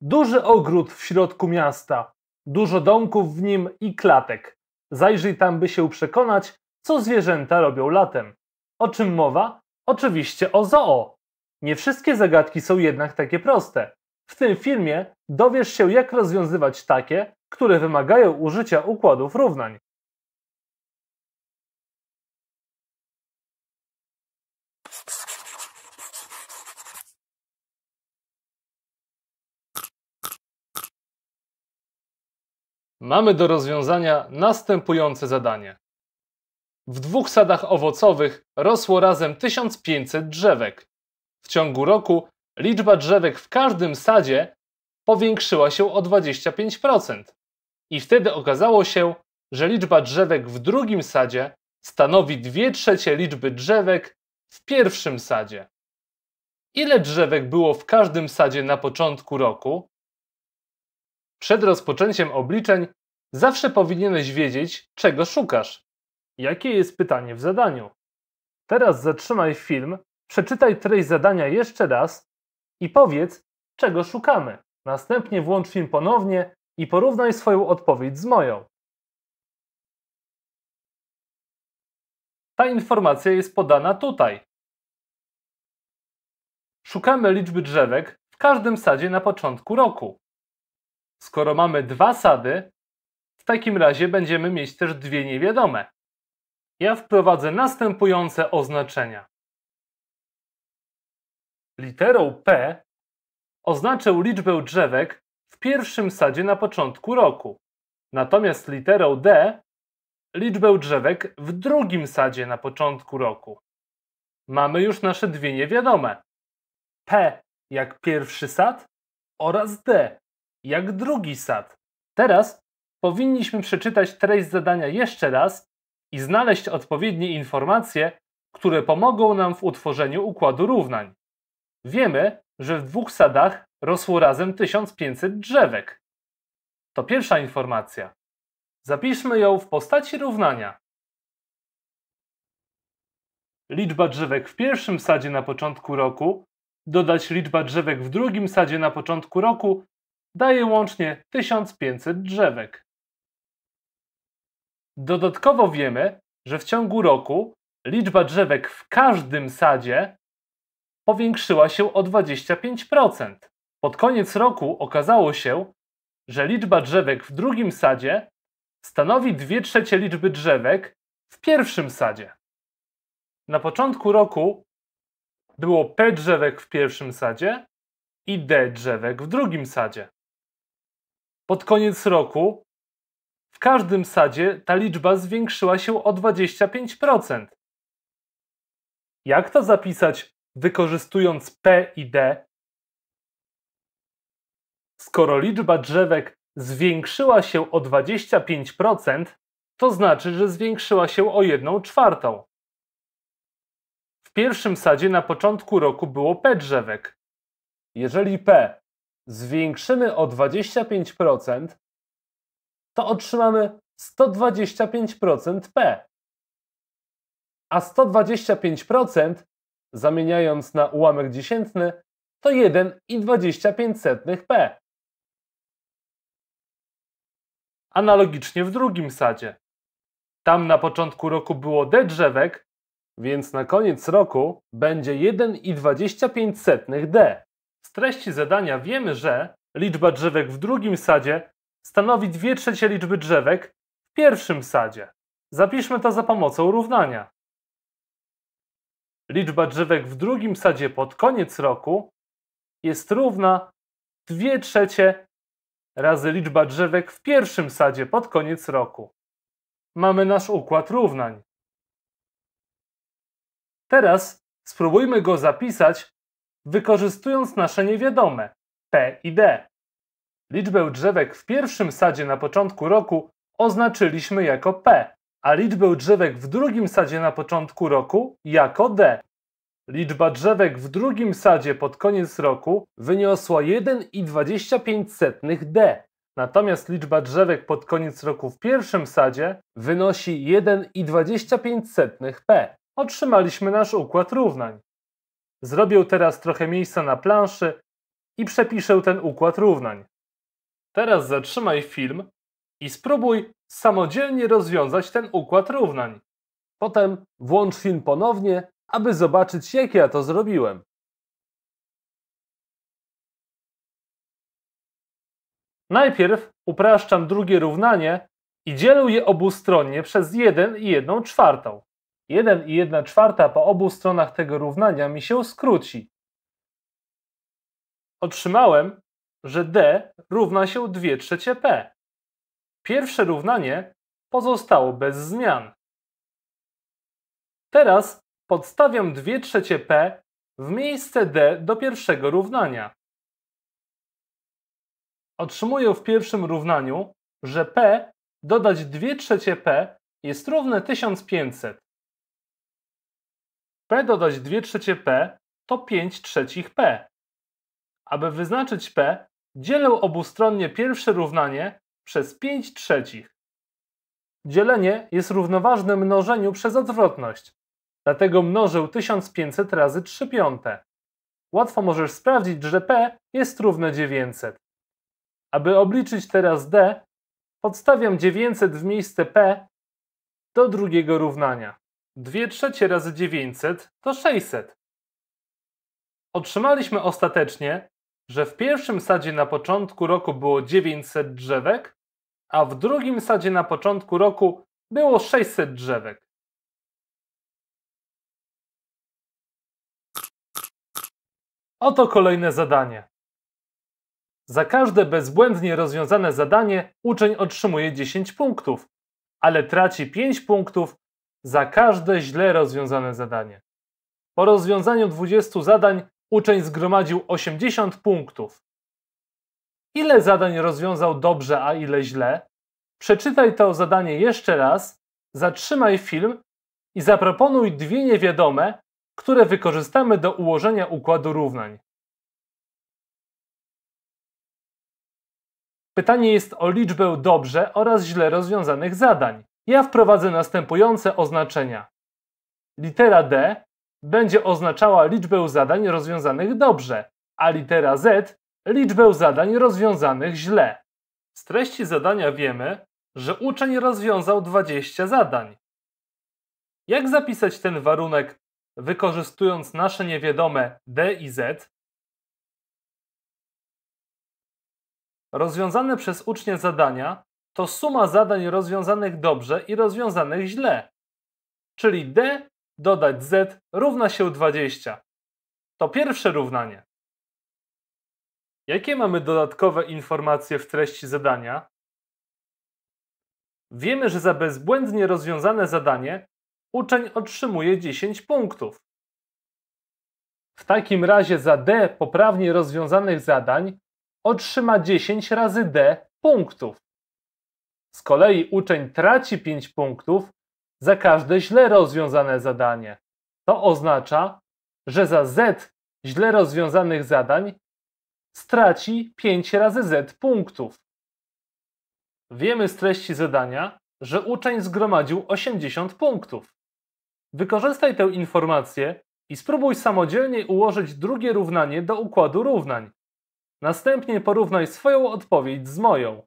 Duży ogród w środku miasta, dużo domków w nim i klatek. Zajrzyj tam, by się przekonać, co zwierzęta robią latem. O czym mowa? Oczywiście o zoo. Nie wszystkie zagadki są jednak takie proste. W tym filmie dowiesz się, jak rozwiązywać takie, które wymagają użycia układów równań. mamy do rozwiązania następujące zadanie. W dwóch sadach owocowych rosło razem 1500 drzewek. W ciągu roku liczba drzewek w każdym sadzie powiększyła się o 25%. I wtedy okazało się, że liczba drzewek w drugim sadzie stanowi 2 trzecie liczby drzewek w pierwszym sadzie. Ile drzewek było w każdym sadzie na początku roku? Przed rozpoczęciem obliczeń zawsze powinieneś wiedzieć, czego szukasz. Jakie jest pytanie w zadaniu? Teraz zatrzymaj film, przeczytaj treść zadania jeszcze raz i powiedz, czego szukamy. Następnie włącz film ponownie i porównaj swoją odpowiedź z moją. Ta informacja jest podana tutaj. Szukamy liczby drzewek w każdym sadzie na początku roku. Skoro mamy dwa sady, w takim razie będziemy mieć też dwie niewiadome. Ja wprowadzę następujące oznaczenia. Literą P oznaczę liczbę drzewek w pierwszym sadzie na początku roku, natomiast literą D liczbę drzewek w drugim sadzie na początku roku. Mamy już nasze dwie niewiadome. P jak pierwszy sad oraz D jak drugi sad. Teraz powinniśmy przeczytać treść zadania jeszcze raz i znaleźć odpowiednie informacje, które pomogą nam w utworzeniu układu równań. Wiemy, że w dwóch sadach rosło razem 1500 drzewek. To pierwsza informacja. Zapiszmy ją w postaci równania. Liczba drzewek w pierwszym sadzie na początku roku dodać liczba drzewek w drugim sadzie na początku roku daje łącznie 1500 drzewek. Dodatkowo wiemy, że w ciągu roku liczba drzewek w każdym sadzie powiększyła się o 25%. Pod koniec roku okazało się, że liczba drzewek w drugim sadzie stanowi 2 trzecie liczby drzewek w pierwszym sadzie. Na początku roku było P drzewek w pierwszym sadzie i D drzewek w drugim sadzie. Pod koniec roku w każdym sadzie ta liczba zwiększyła się o 25%. Jak to zapisać wykorzystując P i D? Skoro liczba drzewek zwiększyła się o 25%, to znaczy, że zwiększyła się o 1 czwartą. W pierwszym sadzie na początku roku było P drzewek. Jeżeli P zwiększymy o 25%, to otrzymamy 125% P. A 125% zamieniając na ułamek dziesiętny to 1,25 P. Analogicznie w drugim sadzie. Tam na początku roku było D drzewek, więc na koniec roku będzie 1,25 D. Z treści zadania wiemy, że liczba drzewek w drugim sadzie stanowi 2 trzecie liczby drzewek w pierwszym sadzie. Zapiszmy to za pomocą równania. Liczba drzewek w drugim sadzie pod koniec roku jest równa 2 trzecie razy liczba drzewek w pierwszym sadzie pod koniec roku. Mamy nasz układ równań. Teraz spróbujmy go zapisać wykorzystując nasze niewiadome P i D. Liczbę drzewek w pierwszym sadzie na początku roku oznaczyliśmy jako P, a liczbę drzewek w drugim sadzie na początku roku jako D. Liczba drzewek w drugim sadzie pod koniec roku wyniosła 1,25 D, natomiast liczba drzewek pod koniec roku w pierwszym sadzie wynosi 1,25 P. Otrzymaliśmy nasz układ równań. Zrobię teraz trochę miejsca na planszy i przepiszę ten układ równań. Teraz zatrzymaj film i spróbuj samodzielnie rozwiązać ten układ równań. Potem włącz film ponownie, aby zobaczyć jak ja to zrobiłem. Najpierw upraszczam drugie równanie i dzielę je obustronnie przez 1 i 1 czwartą. 1 i 1 czwarta po obu stronach tego równania mi się skróci. Otrzymałem, że d równa się 2 trzecie p. Pierwsze równanie pozostało bez zmian. Teraz podstawiam 2 trzecie p w miejsce d do pierwszego równania. Otrzymuję w pierwszym równaniu, że p dodać 2 trzecie p jest równe 1500. P dodać 2 trzecie P to 5 trzecich P. Aby wyznaczyć P, dzielę obustronnie pierwsze równanie przez 5 trzecich. Dzielenie jest równoważne mnożeniu przez odwrotność, dlatego mnożył 1500 razy 3 piąte. Łatwo możesz sprawdzić, że P jest równe 900. Aby obliczyć teraz D, podstawiam 900 w miejsce P do drugiego równania. 2 trzecie razy 900 to 600. Otrzymaliśmy ostatecznie, że w pierwszym sadzie na początku roku było 900 drzewek, a w drugim sadzie na początku roku było 600 drzewek. Oto kolejne zadanie. Za każde bezbłędnie rozwiązane zadanie uczeń otrzymuje 10 punktów, ale traci 5 punktów za każde źle rozwiązane zadanie. Po rozwiązaniu 20 zadań uczeń zgromadził 80 punktów. Ile zadań rozwiązał dobrze, a ile źle? Przeczytaj to zadanie jeszcze raz, zatrzymaj film i zaproponuj dwie niewiadome, które wykorzystamy do ułożenia układu równań. Pytanie jest o liczbę dobrze oraz źle rozwiązanych zadań. Ja wprowadzę następujące oznaczenia. Litera D będzie oznaczała liczbę zadań rozwiązanych dobrze, a litera Z liczbę zadań rozwiązanych źle. Z treści zadania wiemy, że uczeń rozwiązał 20 zadań. Jak zapisać ten warunek wykorzystując nasze niewiadome D i Z? Rozwiązane przez ucznia zadania to suma zadań rozwiązanych dobrze i rozwiązanych źle. Czyli D dodać Z równa się 20. To pierwsze równanie. Jakie mamy dodatkowe informacje w treści zadania? Wiemy, że za bezbłędnie rozwiązane zadanie uczeń otrzymuje 10 punktów. W takim razie za D poprawnie rozwiązanych zadań otrzyma 10 razy D punktów. Z kolei uczeń traci 5 punktów za każde źle rozwiązane zadanie. To oznacza, że za z źle rozwiązanych zadań straci 5 razy z punktów. Wiemy z treści zadania, że uczeń zgromadził 80 punktów. Wykorzystaj tę informację i spróbuj samodzielnie ułożyć drugie równanie do układu równań. Następnie porównaj swoją odpowiedź z moją.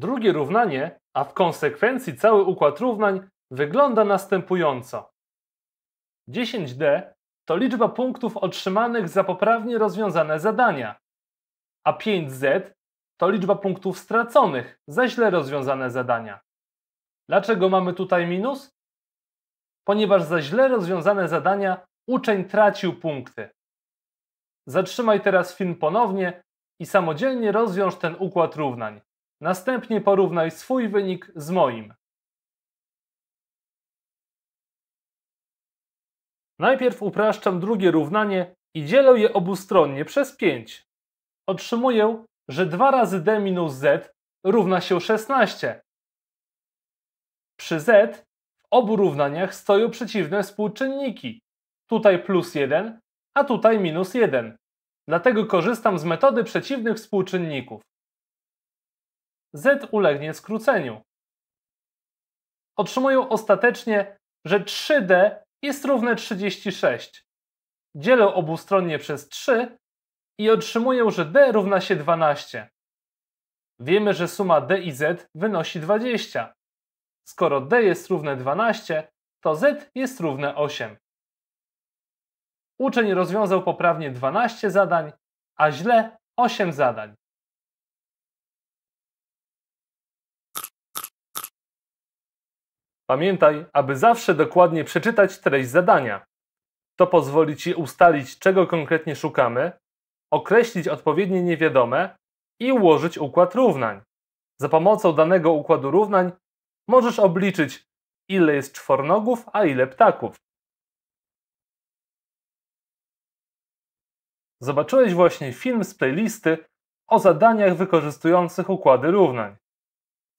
Drugie równanie, a w konsekwencji cały układ równań wygląda następująco. 10D to liczba punktów otrzymanych za poprawnie rozwiązane zadania, a 5Z to liczba punktów straconych za źle rozwiązane zadania. Dlaczego mamy tutaj minus? Ponieważ za źle rozwiązane zadania uczeń tracił punkty. Zatrzymaj teraz film ponownie i samodzielnie rozwiąż ten układ równań. Następnie porównaj swój wynik z moim. Najpierw upraszczam drugie równanie i dzielę je obustronnie przez 5. Otrzymuję, że 2 razy d minus z równa się 16. Przy z w obu równaniach stoją przeciwne współczynniki. Tutaj plus 1, a tutaj minus 1. Dlatego korzystam z metody przeciwnych współczynników. Z ulegnie skróceniu. Otrzymuję ostatecznie, że 3D jest równe 36. Dzielę obustronnie przez 3 i otrzymuję, że D równa się 12. Wiemy, że suma D i Z wynosi 20. Skoro D jest równe 12, to Z jest równe 8. Uczeń rozwiązał poprawnie 12 zadań, a źle 8 zadań. Pamiętaj, aby zawsze dokładnie przeczytać treść zadania. To pozwoli Ci ustalić, czego konkretnie szukamy, określić odpowiednie niewiadome i ułożyć układ równań. Za pomocą danego układu równań możesz obliczyć, ile jest czwornogów, a ile ptaków. Zobaczyłeś właśnie film z playlisty o zadaniach wykorzystujących układy równań.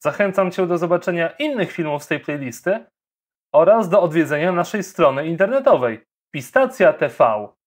Zachęcam Cię do zobaczenia innych filmów z tej playlisty oraz do odwiedzenia naszej strony internetowej pistacja.tv.